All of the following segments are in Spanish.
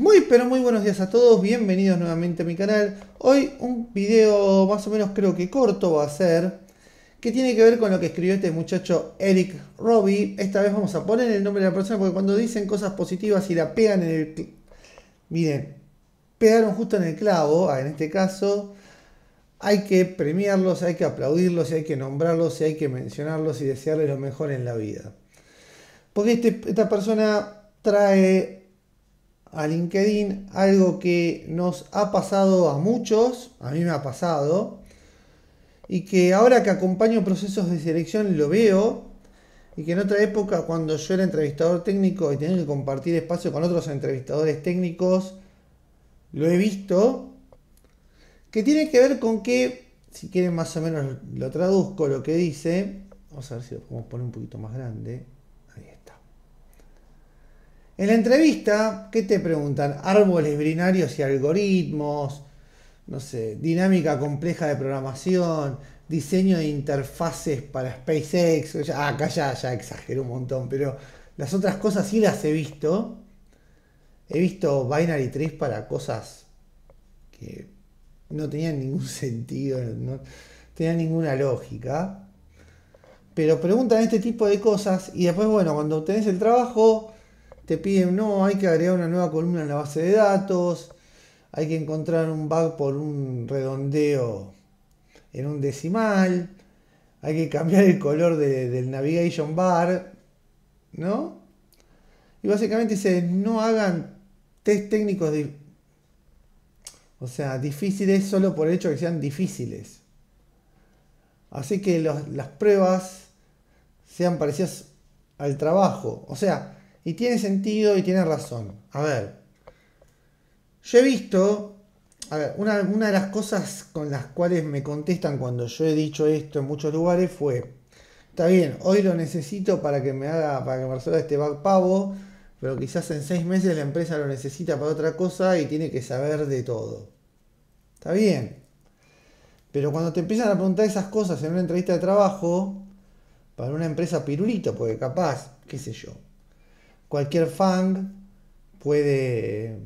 Muy pero muy buenos días a todos, bienvenidos nuevamente a mi canal. Hoy un video más o menos creo que corto va a ser, que tiene que ver con lo que escribió este muchacho Eric Robbie. Esta vez vamos a poner el nombre de la persona porque cuando dicen cosas positivas y la pegan en el... Miren, pegaron justo en el clavo, ah, en este caso, hay que premiarlos, hay que aplaudirlos, hay que nombrarlos, hay que mencionarlos y desearles lo mejor en la vida. Porque este, esta persona trae a LinkedIn, algo que nos ha pasado a muchos, a mí me ha pasado, y que ahora que acompaño procesos de selección lo veo, y que en otra época cuando yo era entrevistador técnico y tenía que compartir espacio con otros entrevistadores técnicos, lo he visto, que tiene que ver con que, si quieren más o menos lo traduzco, lo que dice, vamos a ver si lo podemos poner un poquito más grande, en la entrevista, ¿qué te preguntan? Árboles binarios y algoritmos, no sé, dinámica compleja de programación, diseño de interfaces para SpaceX. Ya, acá ya, ya exagero un montón, pero las otras cosas sí las he visto. He visto Binary 3 para cosas que no tenían ningún sentido, no tenían ninguna lógica. Pero preguntan este tipo de cosas y después, bueno, cuando obtenés el trabajo, te piden, no, hay que agregar una nueva columna en la base de datos, hay que encontrar un bug por un redondeo en un decimal, hay que cambiar el color del navigation bar, ¿no? Y básicamente dice, no hagan test técnicos, o sea, difíciles solo por el hecho de que sean difíciles. Así que las pruebas sean parecidas al trabajo. O sea, y tiene sentido y tiene razón. A ver, yo he visto, a ver, una, de las cosas con las cuales me contestan cuando yo he dicho esto en muchos lugares fue, está bien, hoy lo necesito para que me haga, para que me resuelva este bug pavo, pero quizás en seis meses la empresa lo necesita para otra cosa y tiene que saber de todo. Está bien. Pero cuando te empiezan a preguntar esas cosas en una entrevista de trabajo, para una empresa pirulito, porque capaz, qué sé yo, cualquier fan puede,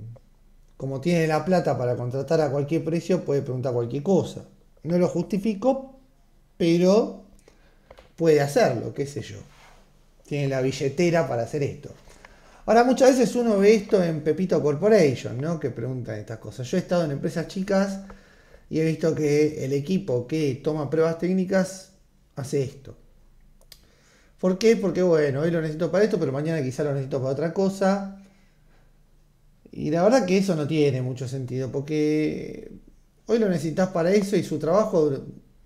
como tiene la plata para contratar a cualquier precio, puede preguntar cualquier cosa. No lo justifico, pero puede hacerlo, qué sé yo. Tiene la billetera para hacer esto. Ahora muchas veces uno ve esto en Pepito Corporation, ¿no? Que preguntan estas cosas. Yo he estado en empresas chicas y he visto que el equipo que toma pruebas técnicas hace esto. ¿Por qué? Porque bueno, hoy lo necesito para esto, pero mañana quizá lo necesito para otra cosa. Y la verdad que eso no tiene mucho sentido, porque hoy lo necesitas para eso y su trabajo,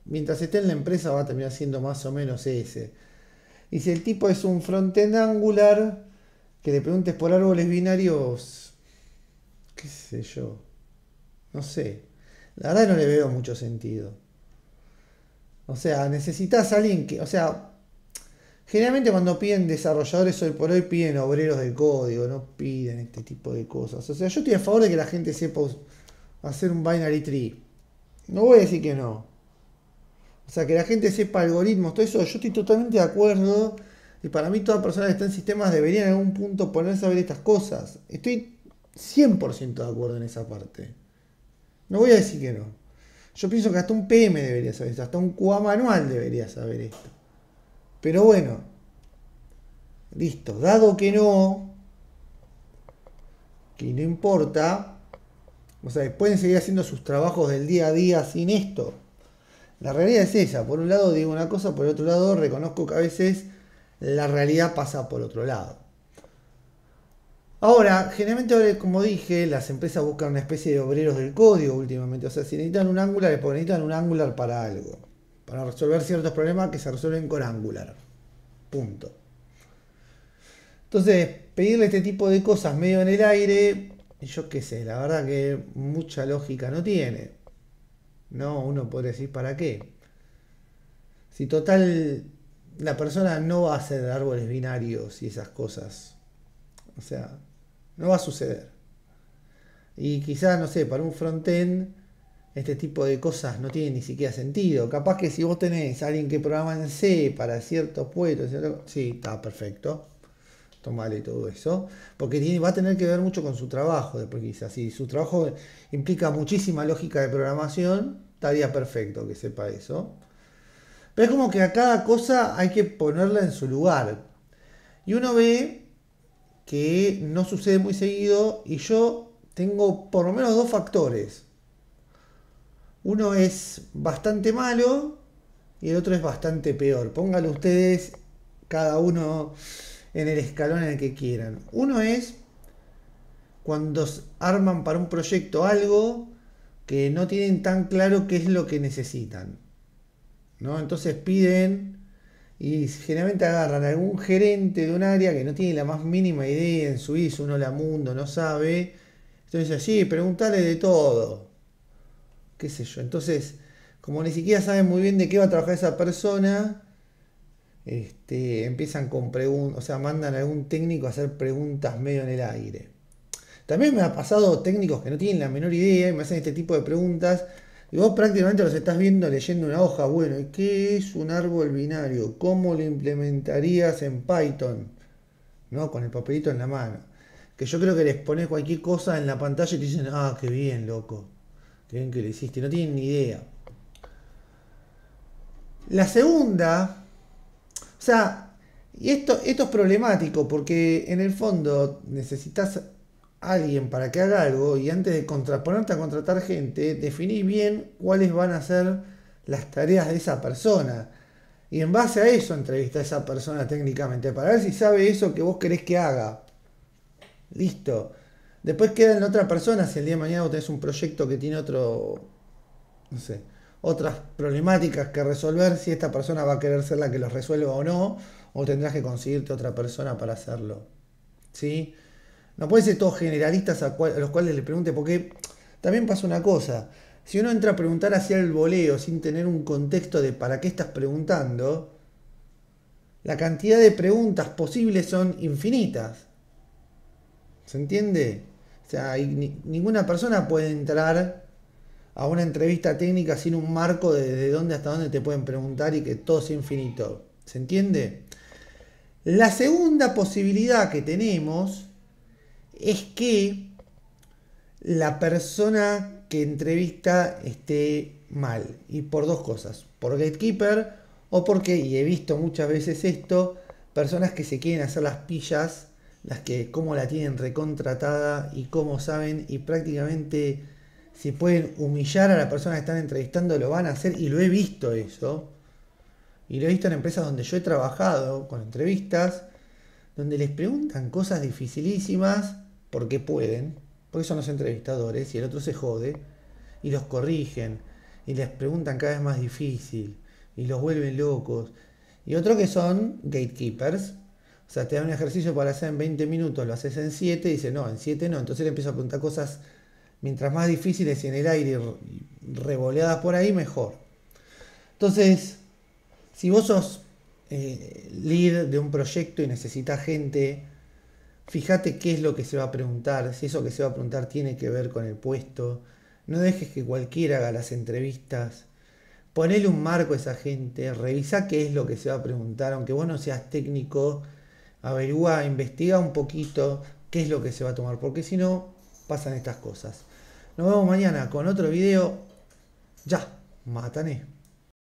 mientras esté en la empresa, va a terminar siendo más o menos ese. Y si el tipo es un frontend angular, que le preguntes por árboles binarios, qué sé yo, no sé. La verdad no le veo mucho sentido. O sea, necesitas a alguien que, o sea, Generalmente cuando piden desarrolladores hoy por hoy piden obreros de código, no piden este tipo de cosas. O sea, yo estoy a favor de que la gente sepa hacer un binary tree. No voy a decir que no. O sea, que la gente sepa algoritmos, todo eso, yo estoy totalmente de acuerdo. Y para mí toda persona que está en sistemas deberían en algún punto ponerse a ver estas cosas. Estoy 100% de acuerdo en esa parte. No voy a decir que no. Yo pienso que hasta un PM debería saber esto, hasta un QA manual debería saber esto. Pero bueno, listo, dado que no, que no importa, o sea, pueden seguir haciendo sus trabajos del día a día sin esto. La realidad es esa, por un lado digo una cosa, por otro lado reconozco que a veces la realidad pasa por otro lado. Ahora, generalmente, como dije, las empresas buscan una especie de obreros del código últimamente. O sea, si necesitan un Angular, es porque necesitan un Angular para algo para resolver ciertos problemas que se resuelven con Angular. Punto. Entonces, pedirle este tipo de cosas medio en el aire, yo qué sé, la verdad que mucha lógica no tiene. No, uno puede decir para qué. Si total la persona no va a hacer árboles binarios y esas cosas. O sea, no va a suceder. Y quizás, no sé, para un frontend este tipo de cosas no tiene ni siquiera sentido. Capaz que si vos tenés a alguien que programa en C para ciertos puestos, sí, está perfecto. Tomale todo eso. Porque va a tener que ver mucho con su trabajo. Después quizás, si su trabajo implica muchísima lógica de programación, estaría perfecto que sepa eso. Pero es como que a cada cosa hay que ponerla en su lugar. Y uno ve que no sucede muy seguido y yo tengo por lo menos dos factores uno es bastante malo y el otro es bastante peor. Pónganlo ustedes cada uno en el escalón en el que quieran. Uno es cuando arman para un proyecto algo que no tienen tan claro qué es lo que necesitan. ¿no? Entonces piden y generalmente agarran a algún gerente de un área que no tiene la más mínima idea en hijo, uno la mundo, no sabe. Entonces sí, preguntarle de todo qué sé yo. Entonces, como ni siquiera saben muy bien de qué va a trabajar esa persona, este, empiezan con preguntas, o sea, mandan a algún técnico a hacer preguntas medio en el aire. También me ha pasado técnicos que no tienen la menor idea y me hacen este tipo de preguntas. Y vos prácticamente los estás viendo leyendo una hoja. Bueno, ¿y qué es un árbol binario? ¿Cómo lo implementarías en Python? ¿No? Con el papelito en la mano. Que yo creo que les pones cualquier cosa en la pantalla y te dicen, ah, qué bien, loco. Qué que le hiciste, no tienen ni idea. La segunda, o sea, y esto, es problemático porque en el fondo necesitas alguien para que haga algo y antes de ponerte a contratar gente, definí bien cuáles van a ser las tareas de esa persona. Y en base a eso entrevista a esa persona técnicamente para ver si sabe eso que vos querés que haga. Listo. Después queda en otra persona si el día de mañana vos tenés un proyecto que tiene otro, no sé, otras problemáticas que resolver, si esta persona va a querer ser la que los resuelva o no, o tendrás que conseguirte otra persona para hacerlo. ¿Sí? No puede ser todos generalistas a, los cuales le pregunte, porque también pasa una cosa, si uno entra a preguntar hacia el voleo sin tener un contexto de para qué estás preguntando, la cantidad de preguntas posibles son infinitas. ¿Se entiende? O sea, ninguna persona puede entrar a una entrevista técnica sin un marco de, de dónde hasta dónde te pueden preguntar y que todo sea infinito. ¿Se entiende? La segunda posibilidad que tenemos es que la persona que entrevista esté mal. Y por dos cosas. Por gatekeeper o porque, y he visto muchas veces esto, personas que se quieren hacer las pillas las que cómo la tienen recontratada y cómo saben y prácticamente si pueden humillar a la persona que están entrevistando lo van a hacer y lo he visto eso. Y lo he visto en empresas donde yo he trabajado con entrevistas donde les preguntan cosas dificilísimas porque pueden, porque son los entrevistadores y el otro se jode y los corrigen y les preguntan cada vez más difícil y los vuelven locos. Y otro que son gatekeepers, o sea, te da un ejercicio para hacer en 20 minutos, lo haces en 7 y dice, no, en 7 no. Entonces él empieza a preguntar cosas mientras más difíciles y en el aire revoleadas por ahí, mejor. Entonces, si vos sos eh, lead de un proyecto y necesitas gente, fíjate qué es lo que se va a preguntar, si eso que se va a preguntar tiene que ver con el puesto. No dejes que cualquiera haga las entrevistas. Ponele un marco a esa gente, revisa qué es lo que se va a preguntar, aunque vos no seas técnico averigua, investiga un poquito qué es lo que se va a tomar, porque si no, pasan estas cosas. Nos vemos mañana con otro video. Ya, matané.